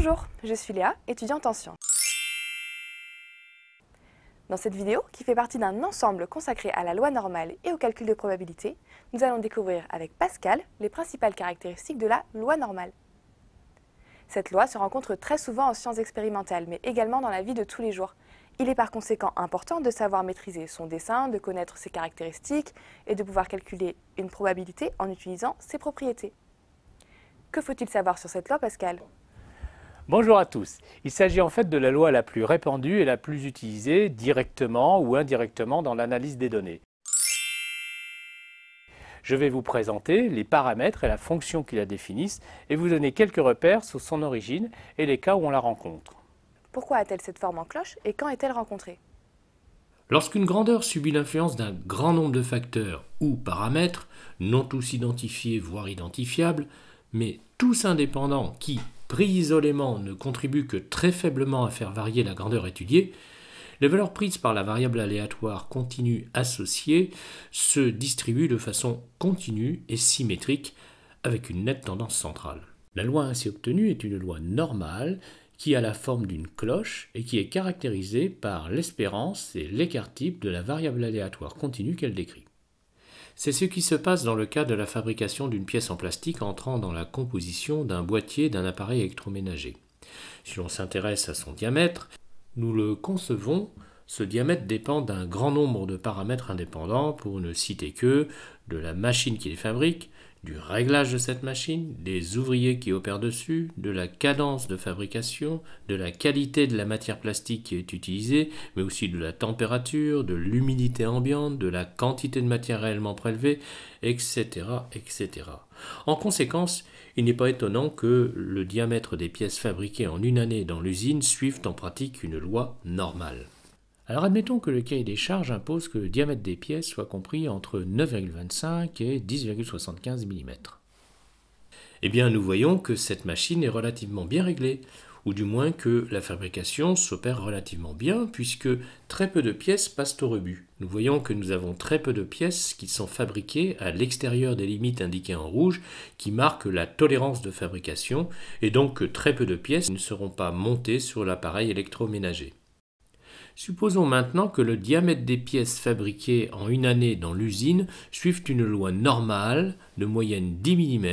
Bonjour, je suis Léa, étudiante en sciences. Dans cette vidéo, qui fait partie d'un ensemble consacré à la loi normale et au calcul de probabilité, nous allons découvrir avec Pascal les principales caractéristiques de la loi normale. Cette loi se rencontre très souvent en sciences expérimentales, mais également dans la vie de tous les jours. Il est par conséquent important de savoir maîtriser son dessin, de connaître ses caractéristiques et de pouvoir calculer une probabilité en utilisant ses propriétés. Que faut-il savoir sur cette loi, Pascal Bonjour à tous. Il s'agit en fait de la loi la plus répandue et la plus utilisée directement ou indirectement dans l'analyse des données. Je vais vous présenter les paramètres et la fonction qui la définissent et vous donner quelques repères sur son origine et les cas où on la rencontre. Pourquoi a-t-elle cette forme en cloche et quand est-elle rencontrée Lorsqu'une grandeur subit l'influence d'un grand nombre de facteurs ou paramètres, non tous identifiés voire identifiables, mais tous indépendants qui, pris isolément, ne contribue que très faiblement à faire varier la grandeur étudiée, les valeurs prises par la variable aléatoire continue associée se distribuent de façon continue et symétrique avec une nette tendance centrale. La loi ainsi obtenue est une loi normale qui a la forme d'une cloche et qui est caractérisée par l'espérance et l'écart-type de la variable aléatoire continue qu'elle décrit. C'est ce qui se passe dans le cas de la fabrication d'une pièce en plastique entrant dans la composition d'un boîtier d'un appareil électroménager. Si l'on s'intéresse à son diamètre, nous le concevons, ce diamètre dépend d'un grand nombre de paramètres indépendants, pour ne citer que de la machine qui les fabrique, du réglage de cette machine, des ouvriers qui opèrent dessus, de la cadence de fabrication, de la qualité de la matière plastique qui est utilisée, mais aussi de la température, de l'humidité ambiante, de la quantité de matière réellement prélevée, etc. etc. En conséquence, il n'est pas étonnant que le diamètre des pièces fabriquées en une année dans l'usine suive en pratique une loi normale. Alors admettons que le cahier des charges impose que le diamètre des pièces soit compris entre 9,25 et 10,75 mm. Eh bien nous voyons que cette machine est relativement bien réglée, ou du moins que la fabrication s'opère relativement bien puisque très peu de pièces passent au rebut. Nous voyons que nous avons très peu de pièces qui sont fabriquées à l'extérieur des limites indiquées en rouge qui marquent la tolérance de fabrication et donc que très peu de pièces ne seront pas montées sur l'appareil électroménager. Supposons maintenant que le diamètre des pièces fabriquées en une année dans l'usine suivent une loi normale de moyenne 10 mm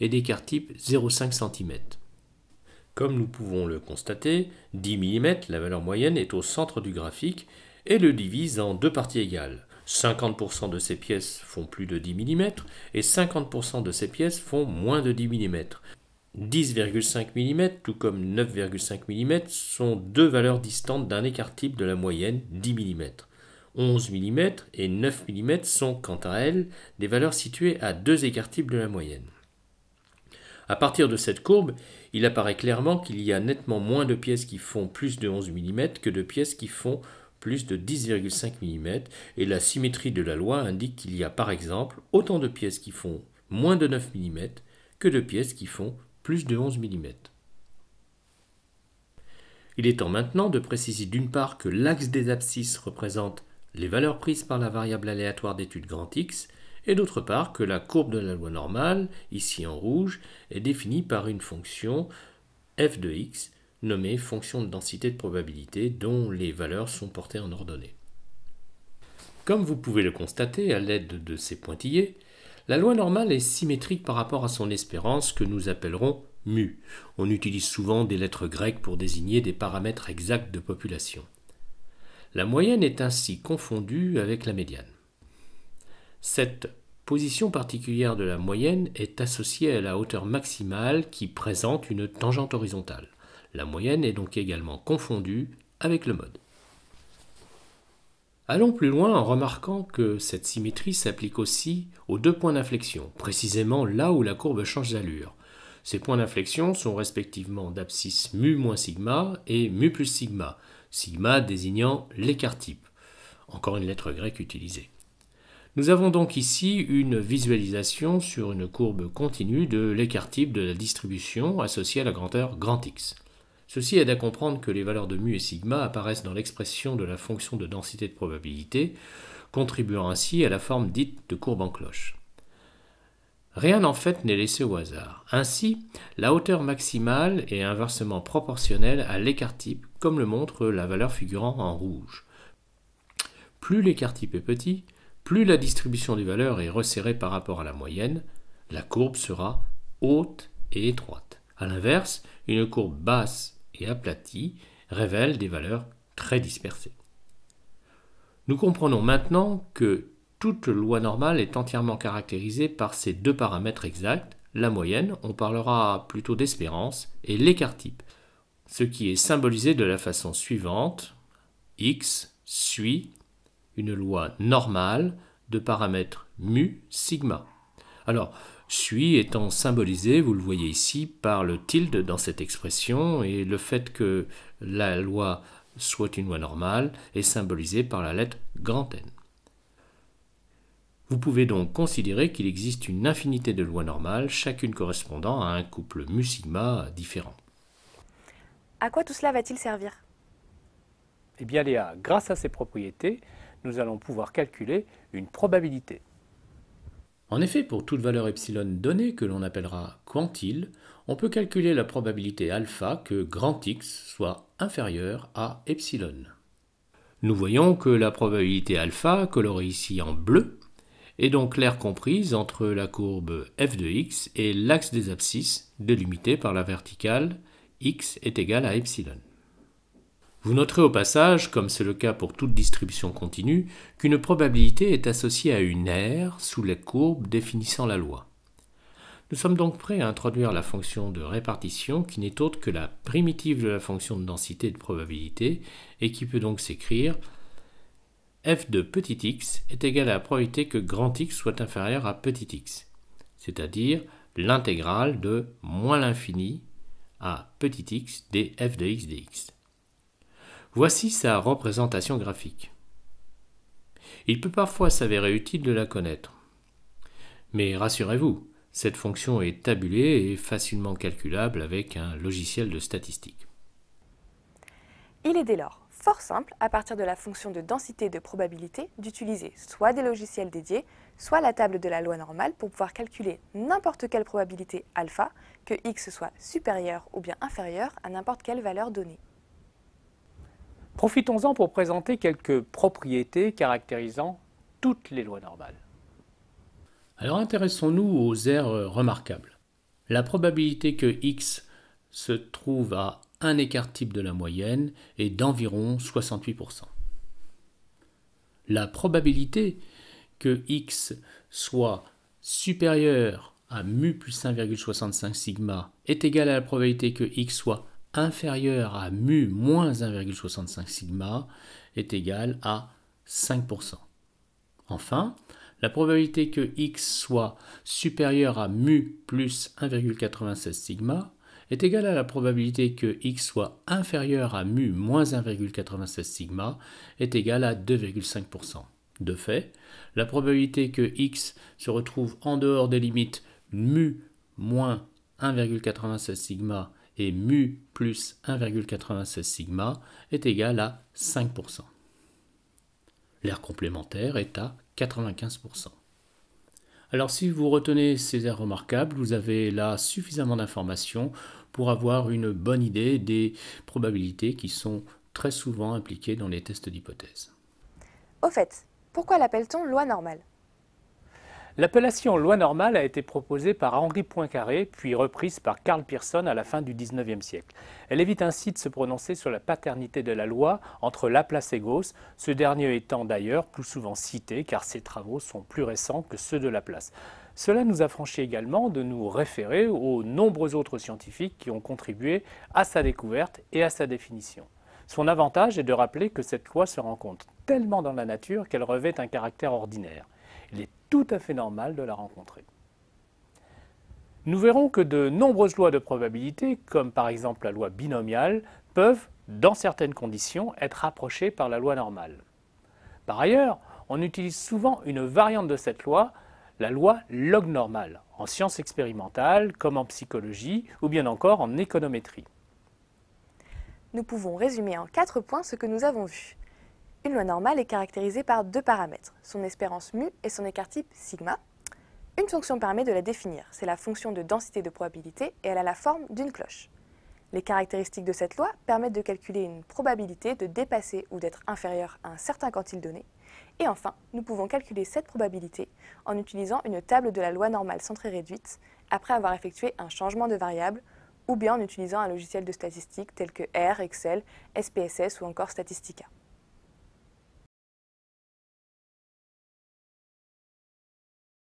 et d'écart type 0,5 cm. Comme nous pouvons le constater, 10 mm, la valeur moyenne, est au centre du graphique et le divise en deux parties égales. 50% de ces pièces font plus de 10 mm et 50% de ces pièces font moins de 10 mm. 10,5 mm, tout comme 9,5 mm, sont deux valeurs distantes d'un écart type de la moyenne 10 mm. 11 mm et 9 mm sont, quant à elles, des valeurs situées à deux écarts types de la moyenne. A partir de cette courbe, il apparaît clairement qu'il y a nettement moins de pièces qui font plus de 11 mm que de pièces qui font plus de 10,5 mm, et la symétrie de la loi indique qu'il y a par exemple autant de pièces qui font moins de 9 mm que de pièces qui font plus de 11 mm. Il est temps maintenant de préciser d'une part que l'axe des abscisses représente les valeurs prises par la variable aléatoire d'étude grand X, et d'autre part que la courbe de la loi normale, ici en rouge, est définie par une fonction f de x, nommée fonction de densité de probabilité, dont les valeurs sont portées en ordonnée. Comme vous pouvez le constater à l'aide de ces pointillés, la loi normale est symétrique par rapport à son espérance que nous appellerons mu. On utilise souvent des lettres grecques pour désigner des paramètres exacts de population. La moyenne est ainsi confondue avec la médiane. Cette position particulière de la moyenne est associée à la hauteur maximale qui présente une tangente horizontale. La moyenne est donc également confondue avec le mode. Allons plus loin en remarquant que cette symétrie s'applique aussi aux deux points d'inflexion, précisément là où la courbe change d'allure. Ces points d'inflexion sont respectivement d'abscisse mu moins sigma et mu plus sigma, sigma désignant l'écart type, encore une lettre grecque utilisée. Nous avons donc ici une visualisation sur une courbe continue de l'écart type de la distribution associée à la grandeur grand X. Ceci aide à comprendre que les valeurs de mu et sigma apparaissent dans l'expression de la fonction de densité de probabilité, contribuant ainsi à la forme dite de courbe en cloche. Rien en fait n'est laissé au hasard. Ainsi, la hauteur maximale est inversement proportionnelle à l'écart type, comme le montre la valeur figurant en rouge. Plus l'écart type est petit, plus la distribution des valeurs est resserrée par rapport à la moyenne, la courbe sera haute et étroite. A l'inverse, une courbe basse et aplati révèle des valeurs très dispersées. Nous comprenons maintenant que toute loi normale est entièrement caractérisée par ces deux paramètres exacts, la moyenne, on parlera plutôt d'espérance, et l'écart type, ce qui est symbolisé de la façon suivante. X suit une loi normale de paramètres mu sigma. Alors, « Sui » étant symbolisé, vous le voyez ici, par le tilde dans cette expression, et le fait que la loi soit une loi normale est symbolisé par la lettre N. Vous pouvez donc considérer qu'il existe une infinité de lois normales, chacune correspondant à un couple mu-sigma différent. À quoi tout cela va-t-il servir Eh bien Léa, grâce à ces propriétés, nous allons pouvoir calculer une probabilité. En effet, pour toute valeur epsilon donnée que l'on appellera quantile, on peut calculer la probabilité alpha que grand X soit inférieur à epsilon. Nous voyons que la probabilité alpha, colorée ici en bleu, est donc l'aire comprise entre la courbe f de x et l'axe des abscisses délimité par la verticale x est égal à epsilon. Vous noterez au passage, comme c'est le cas pour toute distribution continue, qu'une probabilité est associée à une aire sous la courbe définissant la loi. Nous sommes donc prêts à introduire la fonction de répartition qui n'est autre que la primitive de la fonction de densité de probabilité et qui peut donc s'écrire f de petit x est égal à la probabilité que grand X soit inférieur à petit x, c'est-à-dire l'intégrale de moins l'infini à petit x f de x dx. Voici sa représentation graphique. Il peut parfois s'avérer utile de la connaître. Mais rassurez-vous, cette fonction est tabulée et facilement calculable avec un logiciel de statistique. Il est dès lors fort simple, à partir de la fonction de densité de probabilité, d'utiliser soit des logiciels dédiés, soit la table de la loi normale pour pouvoir calculer n'importe quelle probabilité alpha, que x soit supérieur ou bien inférieur à n'importe quelle valeur donnée. Profitons-en pour présenter quelques propriétés caractérisant toutes les lois normales. Alors intéressons-nous aux erreurs euh, remarquables. La probabilité que x se trouve à un écart type de la moyenne est d'environ 68%. La probabilité que x soit supérieur à mu plus 1,65 sigma est égale à la probabilité que x soit inférieur à mu moins 1,65 sigma est égal à 5%. Enfin, la probabilité que x soit supérieur à mu plus 1,96 sigma est égale à la probabilité que x soit inférieur à mu moins 1,96 sigma est égale à 2,5%. De fait, la probabilité que x se retrouve en dehors des limites mu moins 1,96 sigma et mu plus 1,96 sigma est égal à 5%. L'air complémentaire est à 95%. Alors si vous retenez ces airs remarquables, vous avez là suffisamment d'informations pour avoir une bonne idée des probabilités qui sont très souvent impliquées dans les tests d'hypothèses. Au fait, pourquoi l'appelle-t-on loi normale L'appellation loi normale a été proposée par Henri Poincaré, puis reprise par Karl Pearson à la fin du XIXe siècle. Elle évite ainsi de se prononcer sur la paternité de la loi entre Laplace et Gauss, ce dernier étant d'ailleurs plus souvent cité car ses travaux sont plus récents que ceux de Laplace. Cela nous affranchit également de nous référer aux nombreux autres scientifiques qui ont contribué à sa découverte et à sa définition. Son avantage est de rappeler que cette loi se rencontre tellement dans la nature qu'elle revêt un caractère ordinaire tout à fait normal de la rencontrer. Nous verrons que de nombreuses lois de probabilité, comme par exemple la loi binomiale, peuvent, dans certaines conditions, être rapprochées par la loi normale. Par ailleurs, on utilise souvent une variante de cette loi, la loi log normale, en sciences expérimentales, comme en psychologie, ou bien encore en économétrie. Nous pouvons résumer en quatre points ce que nous avons vu. Une loi normale est caractérisée par deux paramètres, son espérance mu et son écart type sigma. Une fonction permet de la définir, c'est la fonction de densité de probabilité et elle a la forme d'une cloche. Les caractéristiques de cette loi permettent de calculer une probabilité de dépasser ou d'être inférieure à un certain quantile donné. Et enfin, nous pouvons calculer cette probabilité en utilisant une table de la loi normale centrée réduite après avoir effectué un changement de variable ou bien en utilisant un logiciel de statistique tel que R, Excel, SPSS ou encore Statistica.